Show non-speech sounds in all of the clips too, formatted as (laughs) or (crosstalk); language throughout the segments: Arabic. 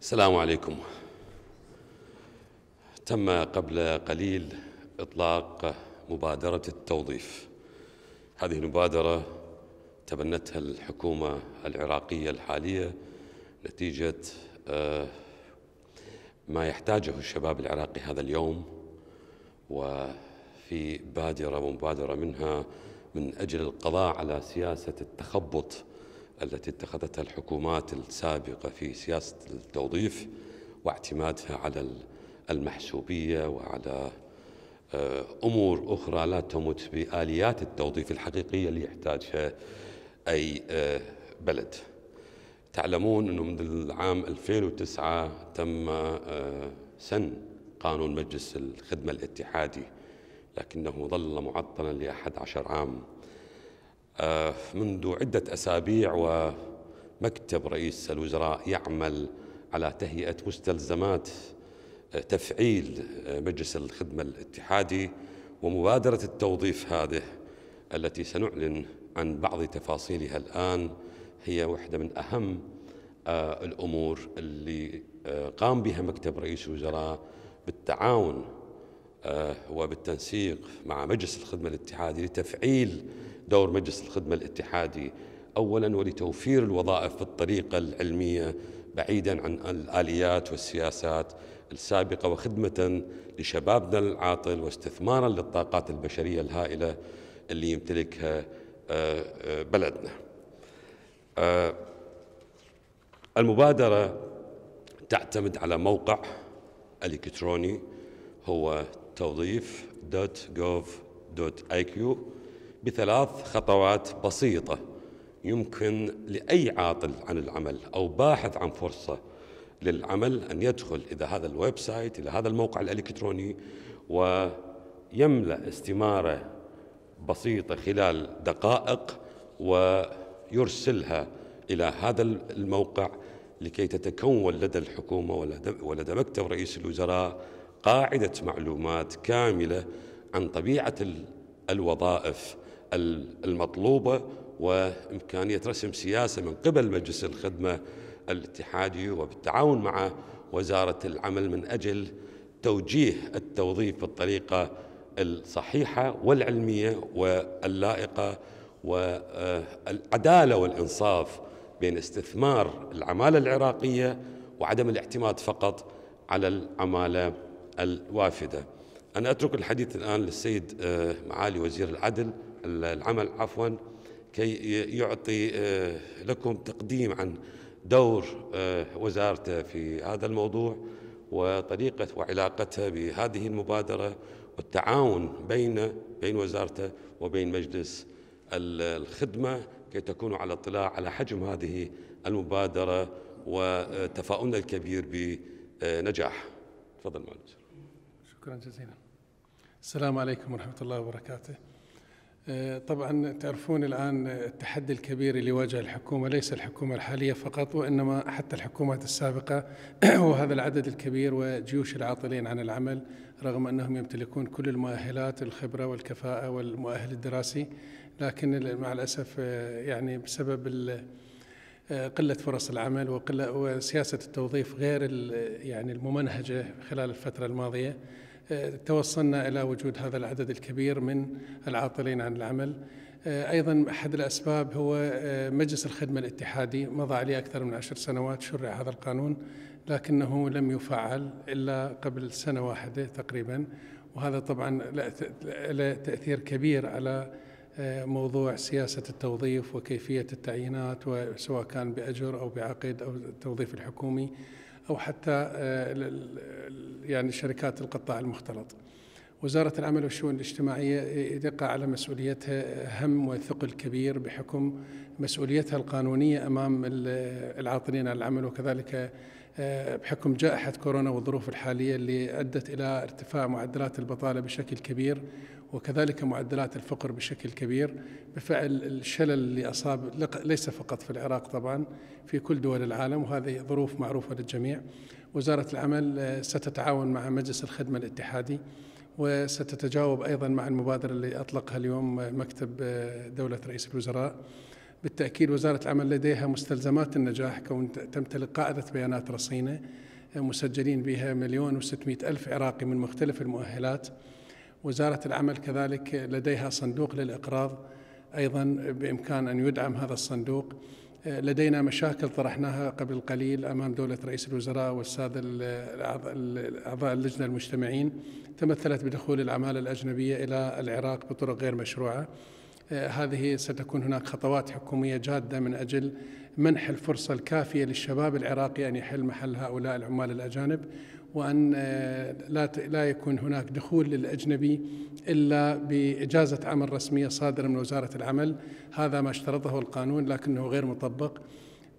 السلام عليكم تم قبل قليل إطلاق مبادرة التوظيف هذه المبادرة تبنتها الحكومة العراقية الحالية نتيجة آه، ما يحتاجه الشباب العراقي هذا اليوم وفي بادرة ومبادرة منها من أجل القضاء على سياسة التخبط التي اتخذتها الحكومات السابقة في سياسة التوظيف واعتمادها على المحسوبية وعلى آه، أمور أخرى لا تمت بآليات التوظيف الحقيقية اللي يحتاجها أي آه، بلد تعلمون أنه من العام 2009 تم آه، سن قانون مجلس الخدمة الاتحادي لكنه ظل معطلا لأحد عشر عام آه، منذ عدة أسابيع ومكتب رئيس الوزراء يعمل على تهيئة مستلزمات آه، تفعيل آه، مجلس الخدمة الاتحادي ومبادرة التوظيف هذه التي سنعلن عن بعض تفاصيلها الآن هي واحدة من أهم الأمور اللي قام بها مكتب رئيس الوزراء بالتعاون وبالتنسيق مع مجلس الخدمة الاتحادي لتفعيل دور مجلس الخدمة الاتحادي أولا ولتوفير الوظائف بالطريقة العلمية بعيدا عن الآليات والسياسات السابقة وخدمة لشبابنا العاطل واستثمارا للطاقات البشرية الهائلة اللي يمتلكها آه، آه، بلدنا آه، المبادرة تعتمد على موقع إلكتروني هو توظيف.gov.iq بثلاث خطوات بسيطة يمكن لأي عاطل عن العمل أو باحث عن فرصة للعمل أن يدخل إلى هذا الويب سايت إلى هذا الموقع الإلكتروني ويملأ استمارة بسيطة خلال دقائق ويرسلها إلى هذا الموقع لكي تتكون لدى الحكومة ولدى مكتب رئيس الوزراء قاعدة معلومات كاملة عن طبيعة الوظائف المطلوبة وإمكانية رسم سياسة من قبل مجلس الخدمة الاتحادي وبالتعاون مع وزارة العمل من أجل توجيه التوظيف بالطريقة الصحيحة والعلمية واللائقة والعدالة والإنصاف بين استثمار العمالة العراقية وعدم الاعتماد فقط على العمالة الوافدة أنا أترك الحديث الآن للسيد آه، معالي وزير العدل العمل عفوا كي يعطي آه، لكم تقديم عن دور آه، وزارته في هذا الموضوع وطريقة وعلاقتها بهذه المبادرة والتعاون بين بين وزارته وبين مجلس الخدمة كي تكونوا على اطلاع على حجم هذه المبادرة وتفاؤلنا الكبير بنجاح تفضل معلم شكرا جزيلا السلام عليكم ورحمة الله وبركاته آه، طبعا تعرفون الان التحدي الكبير اللي واجه الحكومه ليس الحكومه الحاليه فقط وانما حتى الحكومات السابقه هو (clears throat) هذا العدد الكبير وجيوش العاطلين عن العمل رغم انهم يمتلكون كل المؤهلات الخبره والكفاءه والمؤهل الدراسي لكن مع الاسف آه، يعني بسبب آه، قلة فرص العمل وقلة وسياسة التوظيف غير يعني الممنهجة خلال الفترة الماضية آه، توصلنا إلى وجود هذا العدد الكبير من العاطلين عن العمل آه، أيضا أحد الأسباب هو آه، مجلس الخدمة الاتحادي مضى عليه أكثر من عشر سنوات شرع هذا القانون لكنه لم يفعل إلا قبل سنة واحدة تقريبا وهذا طبعا له تأثير كبير على موضوع سياسة التوظيف وكيفية التعيينات وسواء كان بأجر أو بعقد أو التوظيف الحكومي أو حتى آه، يعني شركات القطاع المختلط وزارة العمل والشؤون الاجتماعية يقع على مسؤوليتها هم وثقل كبير بحكم مسؤوليتها القانونية أمام العاطلين عن العمل وكذلك آه، بحكم جائحة كورونا والظروف الحالية اللي أدت إلى ارتفاع معدلات البطالة بشكل كبير وكذلك معدلات الفقر بشكل كبير بفعل الشلل اللي أصاب ليس فقط في العراق طبعا في كل دول العالم وهذه ظروف معروفة للجميع وزارة العمل آه، ستتعاون مع مجلس الخدمة الاتحادي وستتجاوب أيضا مع المبادرة اللي أطلقها اليوم آه، مكتب آه، دولة رئيس الوزراء بالتأكيد وزارة العمل لديها مستلزمات النجاح كون تمتلك قاعدة بيانات رصينة مسجلين بها مليون وستمائة ألف عراقي من مختلف المؤهلات وزارة العمل كذلك لديها صندوق للإقراض أيضا بإمكان أن يدعم هذا الصندوق لدينا مشاكل طرحناها قبل قليل امام دوله رئيس الوزراء والساده اعضاء اللجنه المجتمعين تمثلت بدخول العماله الاجنبيه الى العراق بطرق غير مشروعه. آه، هذه ستكون هناك خطوات حكوميه جاده من اجل منح الفرصه الكافيه للشباب العراقي ان يحل محل هؤلاء العمال الاجانب وأن آه، لا لا يكون هناك دخول للأجنبي إلا بإجازة عمل رسمية صادرة من وزارة العمل هذا ما اشترطه القانون لكنه غير مطبق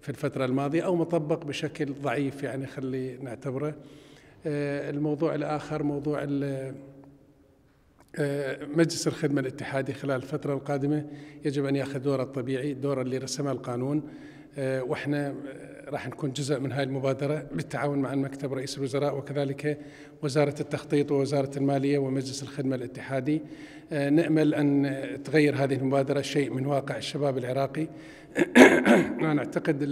في الفترة الماضية أو مطبق بشكل ضعيف يعني خلي نعتبره آه، الموضوع الآخر موضوع آه، مجلس الخدمة الاتحادي خلال الفترة القادمة يجب أن يأخذ دوره الطبيعي دوره اللي رسمه القانون آه، واحنا آه، راح نكون جزء من هذه المبادره بالتعاون مع المكتب رئيس الوزراء وكذلك وزاره التخطيط ووزاره الماليه ومجلس الخدمه الاتحادي آه، نامل ان تغير هذه المبادره شيء من واقع الشباب العراقي (coughs) انا اعتقد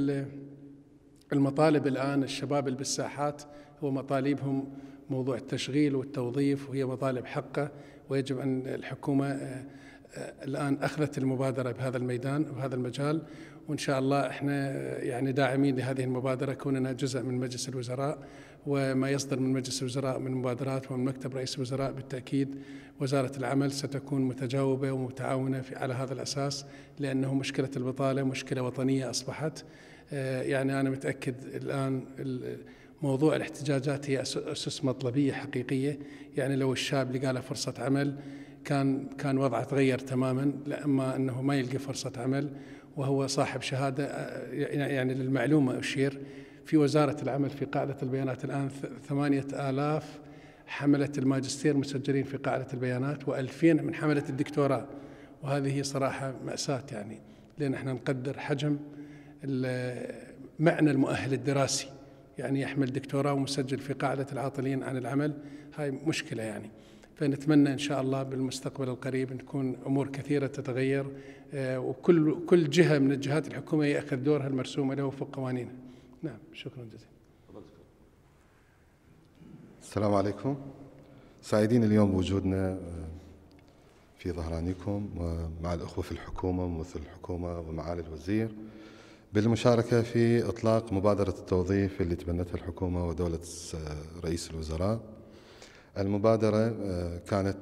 المطالب الان الشباب اللي بالساحات هو مطالبهم موضوع التشغيل والتوظيف وهي مطالب حقه ويجب ان الحكومه الان اخذت المبادره بهذا الميدان وبهذا المجال وإن شاء الله إحنا يعني داعمين لهذه المبادرة كوننا جزء من مجلس الوزراء وما يصدر من مجلس الوزراء من مبادرات ومن مكتب رئيس الوزراء بالتأكيد وزارة العمل ستكون متجاوبة ومتعاونة على هذا الأساس لأنه مشكلة البطالة مشكلة وطنية أصبحت آه، يعني أنا متأكد الآن موضوع الاحتجاجات هي أسس مطلبية حقيقية يعني لو الشاب لقى له فرصة عمل كان كان وضعه تغير تماما لأما أنه ما يلقى فرصة عمل وهو صاحب شهادة آه، يعني للمعلومة أشير في وزارة العمل في قاعدة البيانات الآن ثمانية آلاف حملة الماجستير مسجلين في قاعدة البيانات وألفين من حملة الدكتوراه وهذه صراحة مأساة يعني لأن احنا نقدر حجم معنى المؤهل الدراسي يعني يحمل دكتوراه ومسجل في قاعدة العاطلين عن العمل هاي مشكلة يعني فنتمنى إن شاء الله بالمستقبل القريب نكون أمور كثيرة تتغير آه، وكل كل جهه من الجهات الحكوميه ياخذ دورها المرسومه له وفق قوانينها. نعم شكرا جزيلا. السلام عليكم. سعيدين اليوم بوجودنا آه، في ظهرانكم ومع الاخوه في الحكومه ومثل الحكومه ومعالي الوزير بالمشاركه في اطلاق مبادره التوظيف اللي تبنتها الحكومه ودوله آه، رئيس الوزراء. المبادره كانت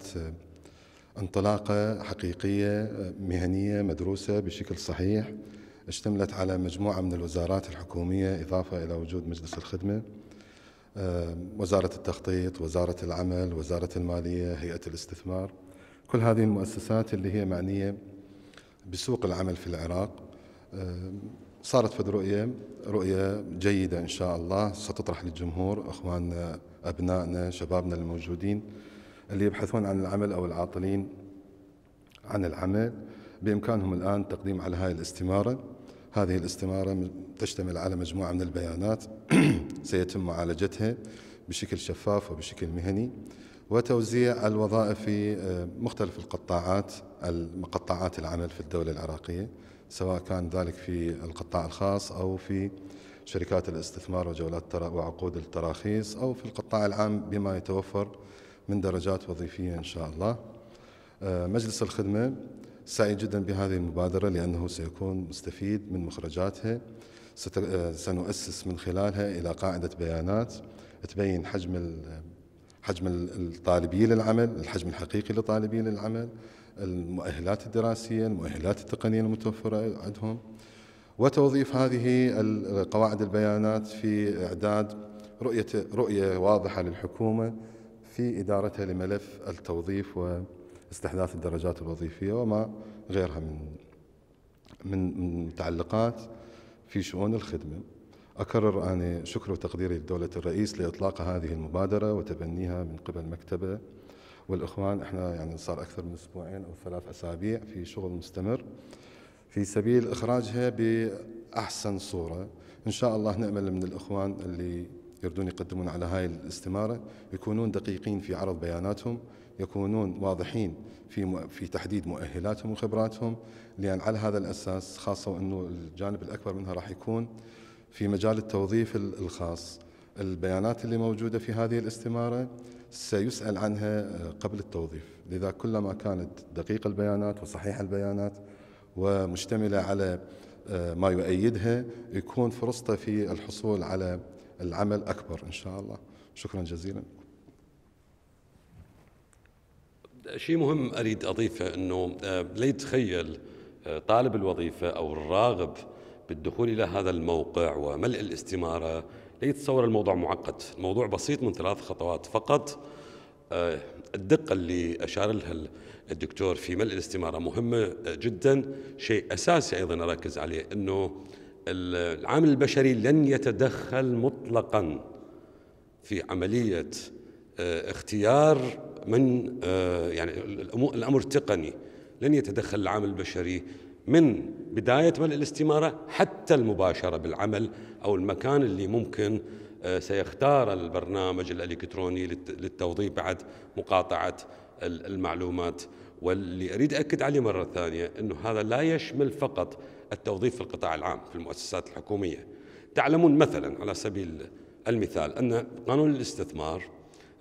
انطلاقه حقيقيه مهنيه مدروسه بشكل صحيح اشتملت على مجموعه من الوزارات الحكوميه اضافه الى وجود مجلس الخدمه آه، وزاره التخطيط، وزاره العمل، وزاره الماليه، هيئه الاستثمار كل هذه المؤسسات اللي هي معنيه بسوق العمل في العراق آه، صارت في رؤية رؤية جيدة إن شاء الله ستطرح للجمهور أخواننا أبنائنا شبابنا الموجودين اللي يبحثون عن العمل أو العاطلين عن العمل بإمكانهم الآن تقديم على هذه الاستمارة هذه الاستمارة تشتمل على مجموعة من البيانات (clears throat) سيتم معالجتها بشكل شفاف وبشكل مهني وتوزيع الوظائف في آه، مختلف القطاعات قطاعات العمل في الدولة العراقية سواء كان ذلك في القطاع الخاص أو في شركات الاستثمار وجولات وعقود التراخيص أو في القطاع العام بما يتوفر من درجات وظيفية إن شاء الله آه، مجلس الخدمة سعيد جدا بهذه المبادرة لأنه سيكون مستفيد من مخرجاتها آه، سنؤسس من خلالها إلى قاعدة بيانات تبين حجم حجم الطالبين للعمل الحجم الحقيقي لطالبين للعمل المؤهلات الدراسية المؤهلات التقنية المتوفرة عندهم وتوظيف هذه قواعد البيانات في إعداد رؤية رؤية واضحة للحكومة في إدارتها لملف التوظيف واستحداث الدرجات الوظيفية وما غيرها من من متعلقات في شؤون الخدمة أكرر اني شكر وتقديري لدولة الرئيس لإطلاق هذه المبادرة وتبنيها من قبل مكتبه والإخوان إحنا يعني صار أكثر من أسبوعين أو ثلاث أسابيع في شغل مستمر في سبيل إخراجها بأحسن صورة إن شاء الله نأمل من الإخوان اللي يردون يقدمون على هاي الاستمارة يكونون دقيقين في عرض بياناتهم يكونون واضحين في في تحديد مؤهلاتهم وخبراتهم لأن على هذا الأساس خاصة وأنه الجانب الأكبر منها راح يكون في مجال التوظيف الخاص البيانات اللي موجودة في هذه الاستمارة سيسأل عنها آه، قبل التوظيف لذا كلما كانت دقيقة البيانات وصحيحة البيانات ومشتملة على آه، ما يؤيدها يكون فرصته في الحصول على العمل أكبر إن شاء الله شكرا جزيلا شيء مهم أريد أضيفه أنه آه، لا يتخيل آه، طالب الوظيفة أو الراغب بالدخول إلى هذا الموقع وملء الاستمارة لا يتصور الموضوع معقد الموضوع بسيط من ثلاث خطوات فقط آه، الدقة اللي أشار لها الدكتور في ملء الاستمارة مهمة جدا شيء أساسي أيضا أركز عليه أنه العامل البشري لن يتدخل مطلقا في عملية آه، اختيار من آه، يعني الأمر تقني لن يتدخل العامل البشري من بداية ملء الاستمارة حتى المباشرة بالعمل أو المكان اللي ممكن آه، سيختار البرنامج الإلكتروني للتوظيف بعد مقاطعة المعلومات واللي أريد أكد عليه مرة ثانية أنه هذا لا يشمل فقط التوظيف في القطاع العام في المؤسسات الحكومية تعلمون مثلا على سبيل المثال أن قانون الاستثمار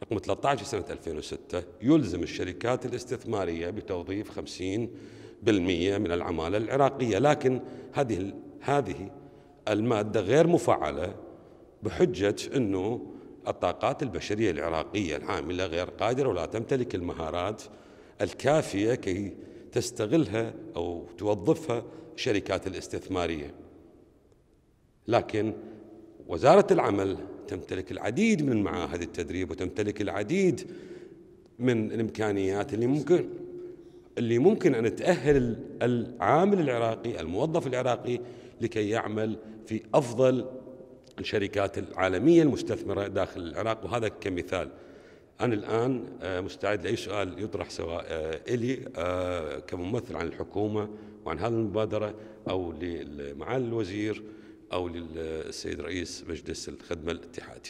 رقم 13 سنة 2006 يلزم الشركات الاستثمارية بتوظيف 50% من العمالة العراقية لكن هذه هذه المادة غير مفعلة بحجة أنه الطاقات البشرية العراقية العاملة غير قادرة ولا تمتلك المهارات الكافية كي تستغلها أو توظفها الشركات الاستثمارية لكن وزارة العمل تمتلك العديد من معاهد التدريب وتمتلك العديد من الامكانيات اللي ممكن اللي ممكن ان تاهل العامل العراقي الموظف العراقي لكي يعمل في افضل الشركات العالميه المستثمره داخل العراق وهذا كمثال أنا الآن آه، مستعد لأي سؤال يطرح سواء آه، إلي آه، كممثل عن الحكومة وعن هذه المبادرة أو لمعالي الوزير أو للسيد رئيس مجلس الخدمة الاتحادي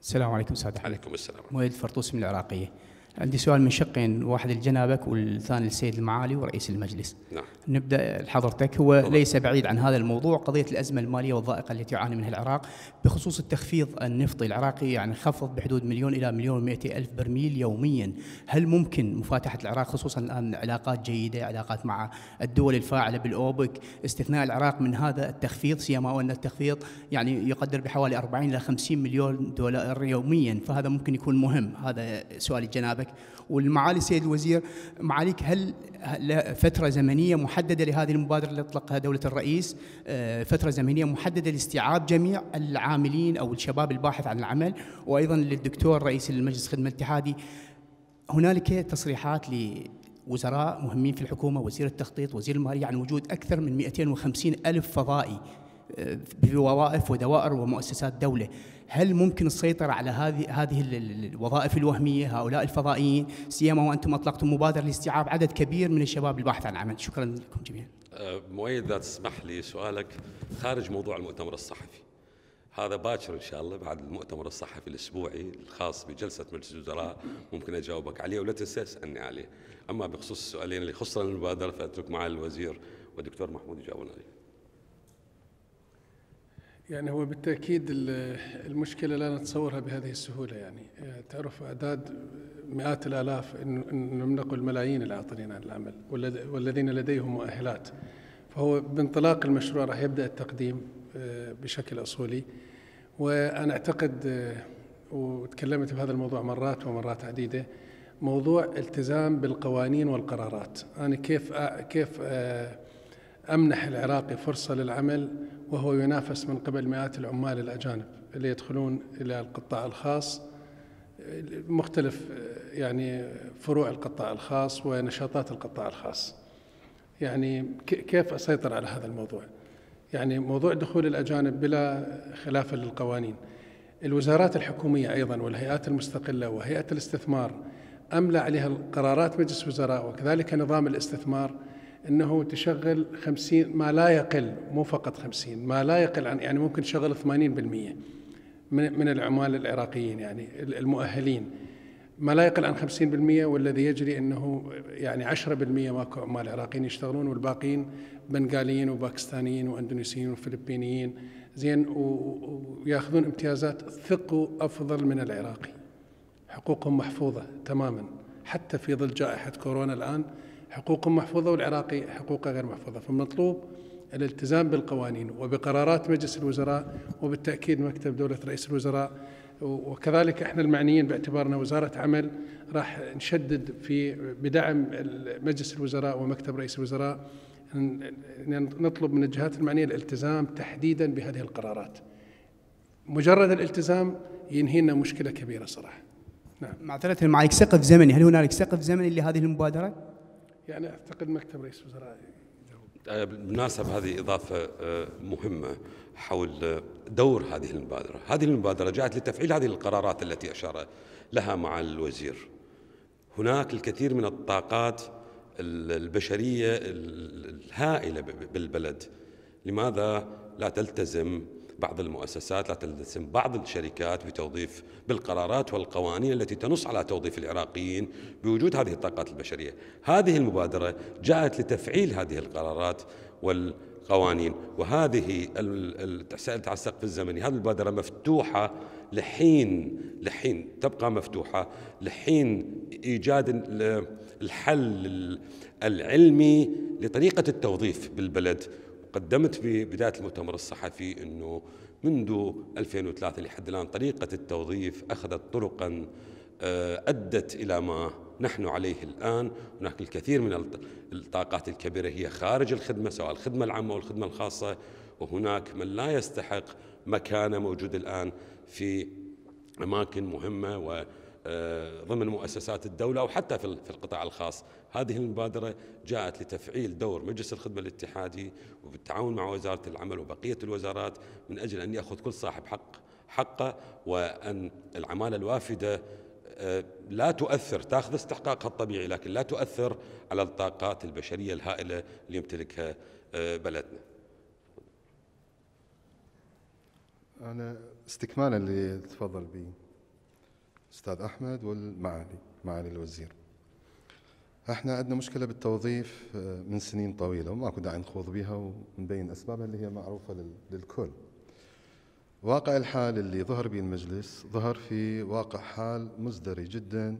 السلام عليكم سعادة عليكم السلام مؤيد فرطوس من العراقية عندي سؤال من شقين واحد لجنابك والثاني للسيد المعالي ورئيس المجلس نعم. نبدا لحضرتك هو ليس بعيد عن هذا الموضوع قضيه الازمه الماليه والضائقه التي يعاني منها العراق بخصوص التخفيض النفطي العراقي يعني خفض بحدود مليون الى مليون و الف برميل يوميا هل ممكن مفاتحه العراق خصوصا الان علاقات جيده علاقات مع الدول الفاعله بالاوبك استثناء العراق من هذا التخفيض سيما وان التخفيض يعني يقدر بحوالي 40 الى 50 مليون دولار يوميا فهذا ممكن يكون مهم هذا سؤال جنابك والمعالي السيد الوزير معاليك هل فتره زمنيه محدده محدده لهذه المبادره اللي اطلقها دوله الرئيس آه، فتره زمنيه محدده لاستيعاب جميع العاملين او الشباب الباحث عن العمل وايضا للدكتور رئيس المجلس الخدمه الاتحادي هنالك تصريحات وزراء مهمين في الحكومة وزير التخطيط وزير المالية عن وجود أكثر من 250 ألف فضائي بوظائف ودوائر ومؤسسات دولة هل ممكن السيطرة على هذه هذه الوظائف الوهمية هؤلاء الفضائيين سيما وأنتم أطلقتم مبادرة لاستيعاب عدد كبير من الشباب الباحث عن عمل شكرا لكم جميعا أه، مؤيد إذا تسمح لي سؤالك خارج موضوع المؤتمر الصحفي هذا باكر ان شاء الله بعد المؤتمر الصحفي الاسبوعي الخاص بجلسه مجلس الوزراء ممكن اجاوبك عليه ولا تنسى اسالني عليه اما بخصوص السؤالين اللي يخصنا المبادره فاترك مع الوزير والدكتور محمود يجاوبون عليه يعني هو بالتأكيد المشكلة لا نتصورها بهذه السهولة يعني آه، تعرف أعداد مئات الآلاف إن لم نقل ملايين العاطلين عن العمل والذين لديهم مؤهلات فهو بانطلاق المشروع راح يبدأ التقديم آه، بشكل أصولي وأنا أعتقد آه، وتكلمت بهذا الموضوع مرات ومرات عديدة موضوع التزام بالقوانين والقرارات أنا كيف كيف كيف أمنح العراقي فرصة للعمل وهو ينافس من قبل مئات العمال الأجانب اللي يدخلون إلى القطاع الخاص مختلف يعني فروع القطاع الخاص ونشاطات القطاع الخاص يعني كيف أسيطر على هذا الموضوع يعني موضوع دخول الأجانب بلا خلاف للقوانين الوزارات الحكومية أيضا والهيئات المستقلة وهيئة الاستثمار أملى عليها قرارات مجلس وزراء وكذلك نظام الاستثمار أنه تشغل 50 ما لا يقل مو فقط 50 ما لا يقل عن يعني ممكن تشغل 80% من من العمال العراقيين يعني المؤهلين ما لا يقل عن 50% والذي يجري انه يعني 10% ماكو عمال عراقيين يشتغلون والباقيين بنغاليين وباكستانيين واندونيسيين وفلبينيين زين وياخذون امتيازات ثقوا افضل من العراقي حقوقهم محفوظه تماما حتى في ظل جائحه كورونا الان حقوق محفوظة والعراقي حقوقه غير محفوظة فمطلوب الالتزام بالقوانين وبقرارات مجلس الوزراء وبالتأكيد مكتب دولة رئيس الوزراء وكذلك احنا المعنيين باعتبارنا وزارة عمل راح نشدد في بدعم مجلس الوزراء ومكتب رئيس الوزراء نطلب من الجهات المعنية الالتزام تحديدا بهذه القرارات مجرد الالتزام ينهينا مشكلة كبيرة صراحة نعم ثلاثة معك سقف زمني هل هنالك سقف زمني لهذه المبادرة؟ يعني اعتقد مكتب رئيس الوزراء آه، بالمناسبة هذه إضافة آه، مهمة حول آه، دور هذه المبادرة هذه المبادرة جاءت لتفعيل هذه القرارات التي أشار لها مع الوزير هناك الكثير من الطاقات البشرية الهائلة بالبلد لماذا لا تلتزم بعض المؤسسات لا تلتزم بعض الشركات بتوظيف بالقرارات والقوانين التي تنص على توظيف العراقيين بوجود هذه الطاقات البشرية هذه المبادرة جاءت لتفعيل هذه القرارات وال قوانين وهذه التحسين على السقف الزمني هذه المبادرة مفتوحة لحين لحين تبقى مفتوحة لحين إيجاد الحل العلمي لطريقة التوظيف بالبلد قدمت في بداية المؤتمر الصحفي أنه منذ 2003 لحد الآن طريقة التوظيف أخذت طرقا آه، أدت إلى ما نحن عليه الآن هناك الكثير من الطاقات الكبيرة هي خارج الخدمة سواء الخدمة العامة أو الخدمة الخاصة وهناك من لا يستحق مكانة موجود الآن في أماكن مهمة و آه، ضمن مؤسسات الدولة وحتى في القطاع الخاص هذه المبادرة جاءت لتفعيل دور مجلس الخدمة الاتحادي وبالتعاون مع وزارة العمل وبقية الوزارات من أجل أن يأخذ كل صاحب حق حقه وأن العمالة الوافدة آه، لا تؤثر تاخذ استحقاقها الطبيعي لكن لا تؤثر على الطاقات البشريه الهائله اللي يمتلكها آه، بلدنا. انا استكمالا اللي تفضل به أستاذ أحمد والمعالي معالي الوزير احنا عندنا مشكله بالتوظيف آه، من سنين طويله وماكو داعي نخوض بها ونبين اسبابها اللي هي معروفه للكل. واقع الحال اللي ظهر به المجلس ظهر في واقع حال مزدري جدا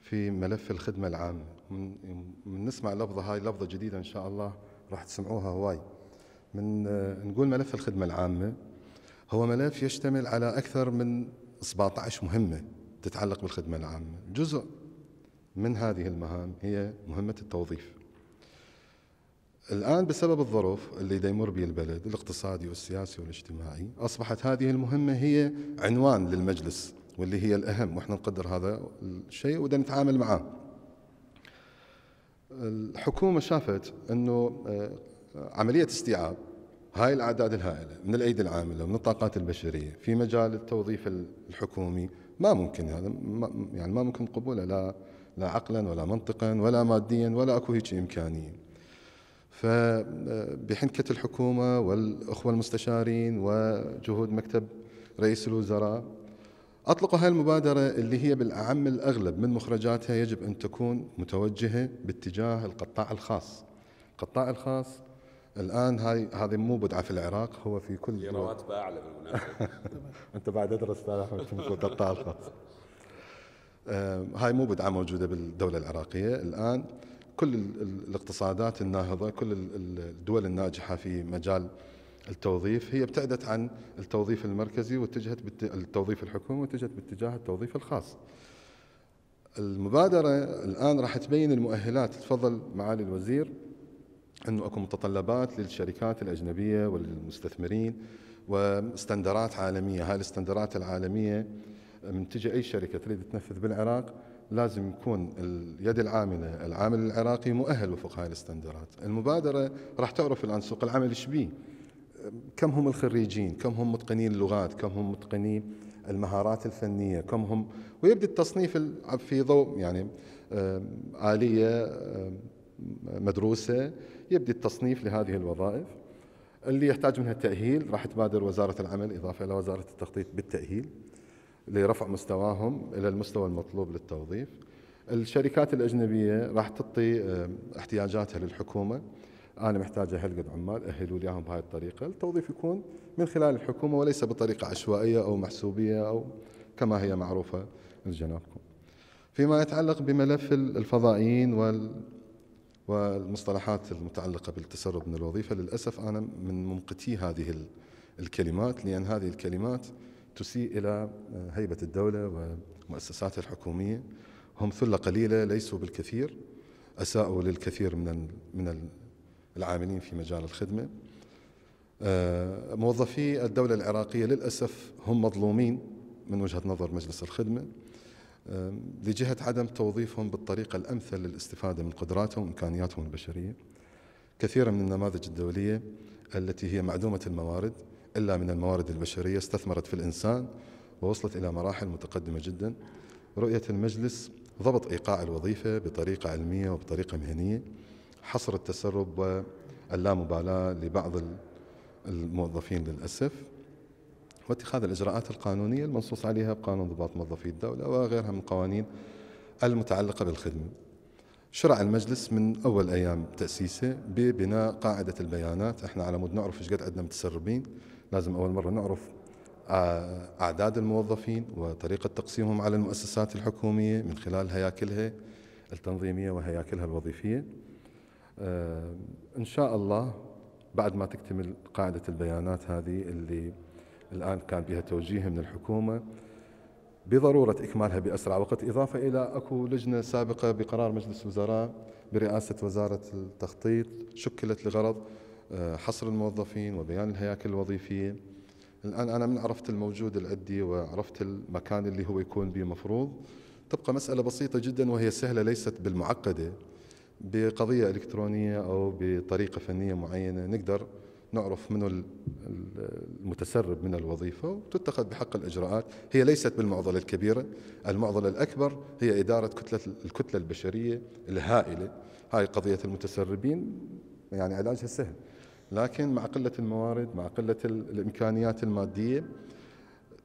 في ملف الخدمه العامه من نسمع لفظه هاي لفظه جديده ان شاء الله راح تسمعوها هواي. من آه، نقول ملف الخدمه العامه هو ملف يشتمل على اكثر من 17 مهمه تتعلق بالخدمة العامة جزء من هذه المهام هي مهمة التوظيف الآن بسبب الظروف اللي يمر به البلد الاقتصادي والسياسي والاجتماعي أصبحت هذه المهمة هي عنوان للمجلس واللي هي الأهم وإحنا نقدر هذا الشيء وده نتعامل معاه الحكومة شافت أنه آه، عملية استيعاب هاي الأعداد الهائلة من الأيدي العاملة ومن الطاقات البشرية في مجال التوظيف الحكومي ما ممكن هذا ما يعني ما ممكن قبوله لا لا عقلا ولا منطقا ولا ماديا ولا اكو هيك امكانيه. فبحنكه الحكومه والاخوه المستشارين وجهود مكتب رئيس الوزراء اطلقوا هاي المبادره اللي هي بالاعم الاغلب من مخرجاتها يجب ان تكون متوجهه باتجاه القطاع الخاص. القطاع الخاص الان هاي هذه مو بدعه في العراق هو في كل هي رواتب اعلى بالمناسبه (laughs) انت بعد ادرس في تطال خلاص هاي مو بدعه موجوده بالدوله العراقيه الان كل الاقتصادات الناهضه كل الدول الناجحه في مجال التوظيف هي ابتعدت عن التوظيف المركزي واتجهت التوظيف الحكومي واتجهت باتجاه التوظيف الخاص المبادره الان راح تبين المؤهلات تفضل معالي الوزير انه اكو متطلبات للشركات الاجنبيه وللمستثمرين وستندرات عالميه، هاي الاستندرات العالميه من تجي اي شركه تريد تنفذ بالعراق لازم يكون اليد العامله العامل العراقي مؤهل وفق هاي الاستندرات، المبادره راح تعرف الان سوق العمل ايش بيه كم هم الخريجين، كم هم متقنين اللغات، كم هم متقنين المهارات الفنيه، كم هم ويبدا التصنيف في ضوء يعني آليه مدروسة يبدي التصنيف لهذه الوظائف اللي يحتاج منها التأهيل راح تبادر وزارة العمل إضافة إلى وزارة التخطيط بالتأهيل لرفع مستواهم إلى المستوى المطلوب للتوظيف الشركات الأجنبية راح تعطي آه، احتياجاتها للحكومة أنا محتاجة هالقد عمال أهلوا لي إياهم بهذه الطريقة التوظيف يكون من خلال الحكومة وليس بطريقة عشوائية أو محسوبية أو كما هي معروفة لجنابكم فيما يتعلق بملف الفضائيين وال والمصطلحات المتعلقة بالتسرب من الوظيفة للأسف أنا من ممقتي هذه الكلمات لأن هذه الكلمات تسيء إلى آه، هيبة الدولة ومؤسساتها الحكومية هم ثلة قليلة ليسوا بالكثير أساءوا للكثير من من العاملين في مجال الخدمة آه، موظفي الدولة العراقية للأسف هم مظلومين من وجهة نظر مجلس الخدمة لجهة عدم توظيفهم بالطريقة الأمثل للاستفادة من قدراتهم وإمكانياتهم البشرية كثيرا من النماذج الدولية التي هي معدومة الموارد إلا من الموارد البشرية استثمرت في الإنسان ووصلت إلى مراحل متقدمة جدا رؤية المجلس ضبط إيقاع الوظيفة بطريقة علمية وبطريقة مهنية حصر التسرب واللامبالاة لبعض الموظفين للأسف واتخاذ الإجراءات القانونية المنصوص عليها بقانون ضباط موظفي الدولة وغيرها من القوانين المتعلقة بالخدمة شرع المجلس من أول أيام تأسيسه ببناء قاعدة البيانات احنا على مود نعرف ايش قد عندنا متسربين لازم أول مرة نعرف آه، أعداد الموظفين وطريقة تقسيمهم على المؤسسات الحكومية من خلال هياكلها التنظيمية وهياكلها الوظيفية آه، إن شاء الله بعد ما تكتمل قاعدة البيانات هذه اللي الآن كان بها توجيه من الحكومة بضرورة إكمالها بأسرع وقت إضافة إلى أكو لجنة سابقة بقرار مجلس الوزراء برئاسة وزارة التخطيط شكلت لغرض آه، حصر الموظفين وبيان الهياكل الوظيفية الآن أنا من عرفت الموجود العدي وعرفت المكان اللي هو يكون به مفروض تبقى مسألة بسيطة جدا وهي سهلة ليست بالمعقدة بقضية إلكترونية أو بطريقة فنية معينة نقدر نعرف من المتسرب من الوظيفة وتتخذ بحق الإجراءات هي ليست بالمعضلة الكبيرة المعضلة الأكبر هي إدارة كتلة الكتلة البشرية الهائلة هاي قضية المتسربين يعني علاجها سهل لكن مع قلة الموارد مع قلة الإمكانيات المادية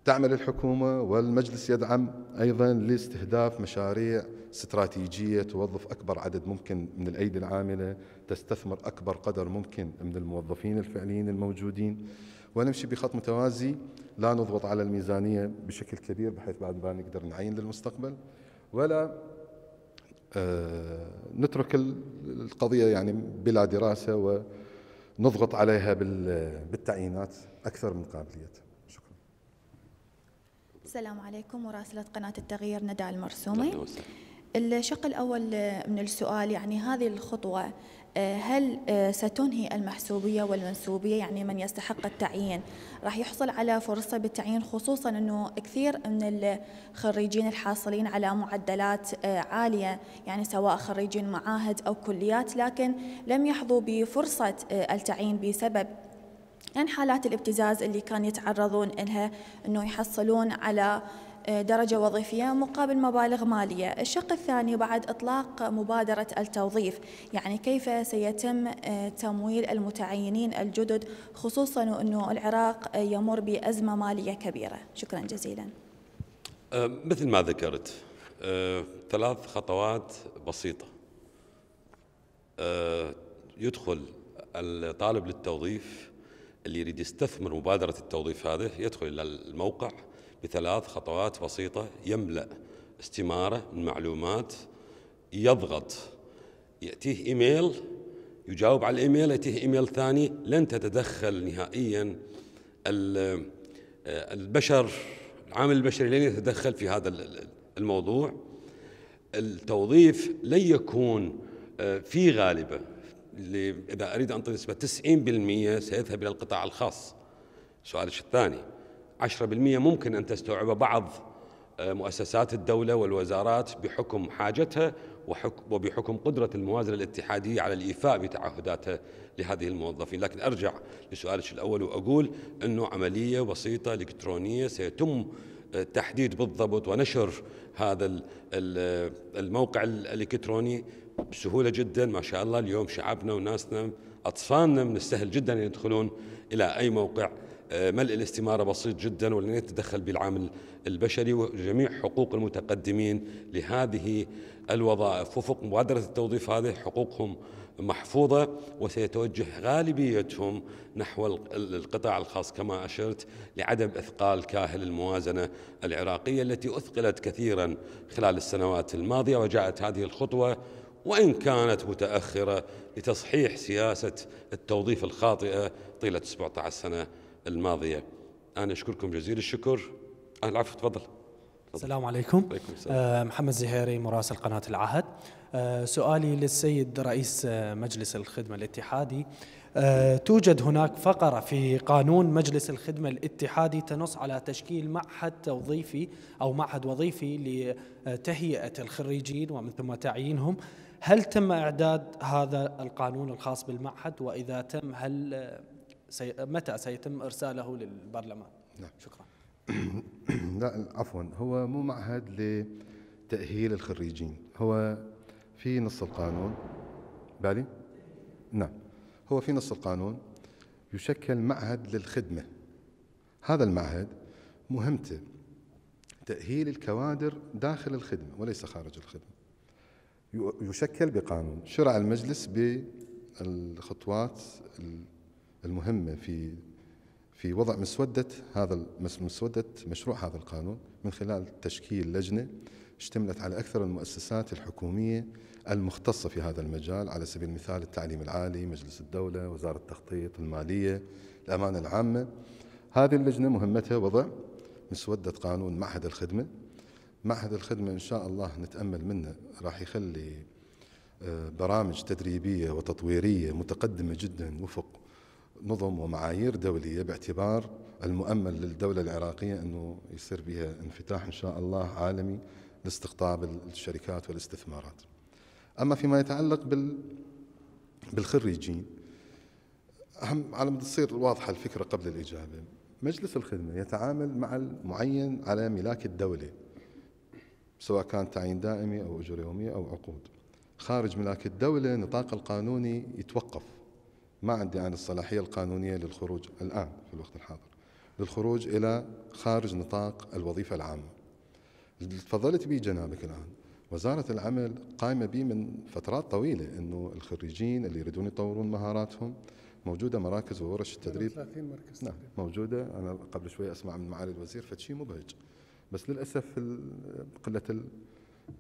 تعمل الحكومة والمجلس يدعم أيضا لاستهداف مشاريع استراتيجية توظف أكبر عدد ممكن من الأيدي العاملة تستثمر أكبر قدر ممكن من الموظفين الفعليين الموجودين ونمشي بخط متوازي لا نضغط على الميزانية بشكل كبير بحيث بعد ما نقدر نعين للمستقبل ولا آه، نترك القضية يعني بلا دراسة ونضغط عليها بالتعيينات أكثر من قابليتها السلام عليكم مراسلة قناة التغيير ندى المرسومي الشق الأول من السؤال يعني هذه الخطوة آه، هل آه، ستنهي المحسوبية والمنسوبية يعني من يستحق التعيين راح يحصل على فرصة بالتعيين خصوصا أنه كثير من الخريجين الحاصلين على معدلات آه، عالية يعني سواء خريجين معاهد أو كليات لكن لم يحظوا بفرصة التعيين بسبب يعني حالات الابتزاز اللي كان يتعرضون لها أنه يحصلون على آه، درجة وظيفية مقابل مبالغ مالية الشق الثاني بعد إطلاق مبادرة التوظيف يعني كيف سيتم آه، تمويل المتعينين الجدد خصوصا أنه العراق آه، يمر بأزمة مالية كبيرة شكرا جزيلا مثل ما ذكرت ثلاث خطوات بسيطة يدخل الطالب للتوظيف اللي يريد يستثمر مبادرة التوظيف هذه يدخل إلى الموقع بثلاث خطوات بسيطة يملأ استمارة من معلومات يضغط يأتيه إيميل يجاوب على الإيميل يأتيه إيميل ثاني لن تتدخل نهائيا آه، البشر العامل البشري لن يتدخل في هذا الموضوع التوظيف لن يكون آه، في غالبه اللي إذا أريد أن أنطي نسبة 90% سيذهب إلى القطاع الخاص سؤالك الثاني 10% ممكن أن تستوعب بعض آه، مؤسسات الدولة والوزارات بحكم حاجتها وبحكم قدرة الموازنة الاتحادية على الإيفاء بتعهداتها لهذه الموظفين لكن أرجع لسؤالك الأول وأقول أنه عملية بسيطة إلكترونية سيتم آه، تحديد بالضبط ونشر هذا آه، الموقع الإلكتروني بسهوله جدا ما شاء الله اليوم شعبنا وناسنا اطفالنا من السهل جدا ان يدخلون الى اي موقع آه، ملء الاستماره بسيط جدا ولن يتدخل بالعامل البشري وجميع حقوق المتقدمين لهذه الوظائف وفق مبادره التوظيف هذه حقوقهم محفوظه وسيتوجه غالبيتهم نحو القطاع الخاص كما اشرت لعدم اثقال كاهل الموازنه العراقيه التي اثقلت كثيرا خلال السنوات الماضيه وجاءت هذه الخطوه وإن كانت متأخرة لتصحيح سياسة التوظيف الخاطئة طيلة 17 سنة الماضية أنا أشكركم جزيل الشكر أهل العفو تفضل السلام عليكم, عليكم السلام. آه محمد زهيري مراسل قناة العهد آه سؤالي للسيد رئيس آه، مجلس الخدمة الاتحادي آه، توجد هناك فقرة في قانون مجلس الخدمة الاتحادي تنص على تشكيل معهد توظيفي أو معهد وظيفي لتهيئة الخريجين ومن ثم تعيينهم هل تم إعداد هذا القانون الخاص بالمعهد وإذا تم هل سي... متى سيتم إرساله للبرلمان نعم. شكرا (clears throat) لا عفوا هو مو معهد لتأهيل الخريجين هو في نص القانون بالي نعم هو في نص القانون يشكل معهد للخدمة هذا المعهد مهمته تأهيل الكوادر داخل الخدمة وليس خارج الخدمة يشكل بقانون شرع المجلس بالخطوات المهمة في في وضع مسودة هذا مسودة مشروع هذا القانون من خلال تشكيل لجنة اشتملت على أكثر المؤسسات الحكومية المختصة في هذا المجال على سبيل المثال التعليم العالي مجلس الدولة وزارة التخطيط المالية الأمانة العامة هذه اللجنة مهمتها وضع مسودة قانون معهد الخدمة معهد الخدمة إن شاء الله نتأمل منه راح يخلي آه، برامج تدريبية وتطويرية متقدمة جدا وفق نظم ومعايير دولية باعتبار المؤمل للدولة العراقية أنه يصير بها انفتاح إن شاء الله عالمي لاستقطاب الشركات والاستثمارات أما فيما يتعلق بال بالخريجين أهم على ما تصير واضحة الفكرة قبل الإجابة مجلس الخدمة يتعامل مع المعين على ملاك الدولة سواء كان تعيين دائمي أو أجور يومية أو عقود خارج ملاك الدولة نطاق القانوني يتوقف ما عندي أنا الصلاحية القانونية للخروج الآن في الوقت الحاضر للخروج إلى خارج نطاق الوظيفة العامة تفضلت به جنابك الآن وزارة العمل قائمة به من فترات طويلة أنه الخريجين اللي يريدون يطورون مهاراتهم موجودة مراكز وورش التدريب 30 مركز نعم موجودة أنا قبل شوي أسمع من معالي الوزير فشي مبهج بس للاسف قله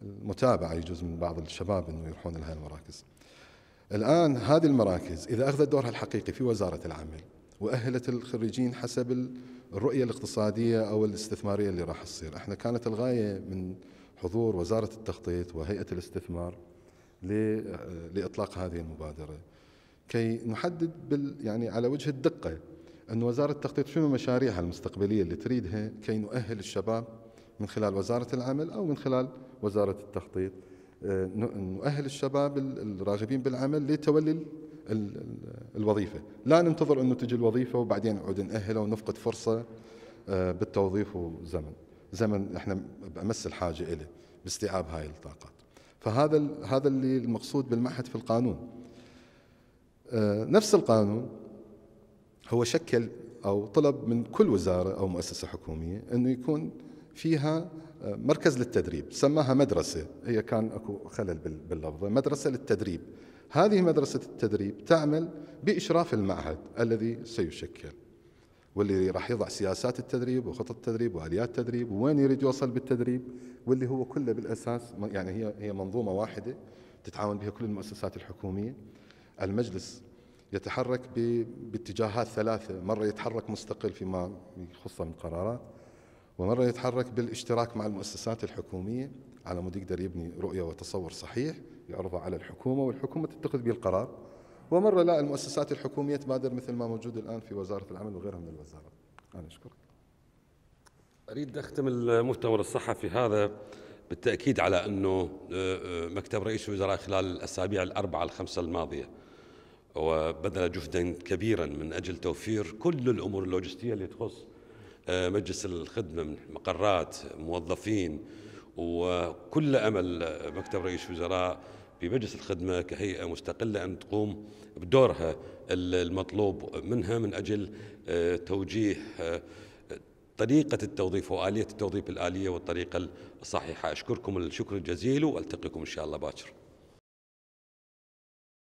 المتابعه يجوز من بعض الشباب انه يروحون لهذه المراكز. الان هذه المراكز اذا اخذت دورها الحقيقي في وزاره العمل واهلت الخريجين حسب الرؤيه الاقتصاديه او الاستثماريه اللي راح تصير، احنا كانت الغايه من حضور وزاره التخطيط وهيئه الاستثمار لاطلاق هذه المبادره كي نحدد بال يعني على وجه الدقه ان وزاره التخطيط شنو مشاريعها المستقبليه اللي تريدها كي نؤهل الشباب من خلال وزارة العمل أو من خلال وزارة التخطيط آه، نؤهل الشباب الراغبين بالعمل لتولي الوظيفة لا ننتظر أنه تجي الوظيفة وبعدين نعود نأهله ونفقد فرصة آه، بالتوظيف وزمن زمن احنا بأمس الحاجة إله باستيعاب هاي الطاقات فهذا هذا اللي المقصود بالمعهد في القانون آه، نفس القانون هو شكل أو طلب من كل وزارة أو مؤسسة حكومية أنه يكون فيها آه، مركز للتدريب سماها مدرسة هي كان أكو خلل باللفظة مدرسة للتدريب هذه مدرسة التدريب تعمل بإشراف المعهد الذي سيشكل واللي راح يضع سياسات التدريب وخطط التدريب واليات التدريب وين يريد يوصل بالتدريب واللي هو كله بالاساس يعني هي هي منظومه واحده تتعاون بها كل المؤسسات الحكوميه المجلس يتحرك باتجاهات ثلاثه مره يتحرك مستقل فيما يخصه من قرارات ومرة يتحرك بالاشتراك مع المؤسسات الحكومية على مود يقدر يبني رؤية وتصور صحيح يعرضها على الحكومة والحكومة تتخذ به القرار ومرة لا المؤسسات الحكومية تبادر مثل ما موجود الآن في وزارة العمل وغيرها من الوزارات أنا أشكرك أريد أختم المؤتمر الصحفي هذا بالتأكيد على أنه آه، آه، مكتب رئيس الوزراء خلال الأسابيع الأربعة الخمسة الماضية وبذل جهدا كبيرا من أجل توفير كل الأمور اللوجستية اللي تخص آه، مجلس الخدمة من مقرات موظفين وكل أمل مكتب رئيس الوزراء في مجلس الخدمة كهيئة مستقلة أن تقوم بدورها المطلوب منها من أجل آه، توجيه آه، طريقة التوظيف وآلية التوظيف الآلية والطريقة الصحيحة أشكركم الشكر الجزيل وألتقيكم إن شاء الله باكر